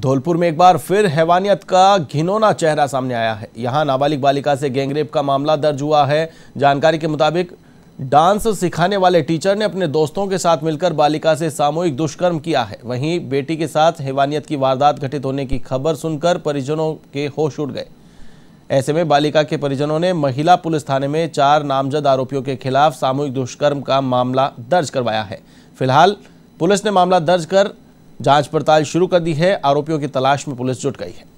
धौलपुर में एक बार फिर हैवानियत का घिनौना चेहरा सामने आया है यहां नाबालिग बालिका से गैंगरेप का मामला दर्ज हुआ है जानकारी के मुताबिक डांस सिखाने वाले टीचर ने अपने दोस्तों के साथ मिलकर बालिका से सामूहिक दुष्कर्म किया है वहीं बेटी के साथ हैवानियत की वारदात घटित होने की खबर सुनकर परिजनों के होश उड़ गए ऐसे में बालिका के परिजनों ने महिला पुलिस थाने में चार नामजद आरोपियों के खिलाफ सामूहिक दुष्कर्म का मामला दर्ज करवाया है फिलहाल पुलिस ने मामला दर्ज कर जांच पड़ताल शुरू कर दी है आरोपियों की तलाश में पुलिस जुट गई है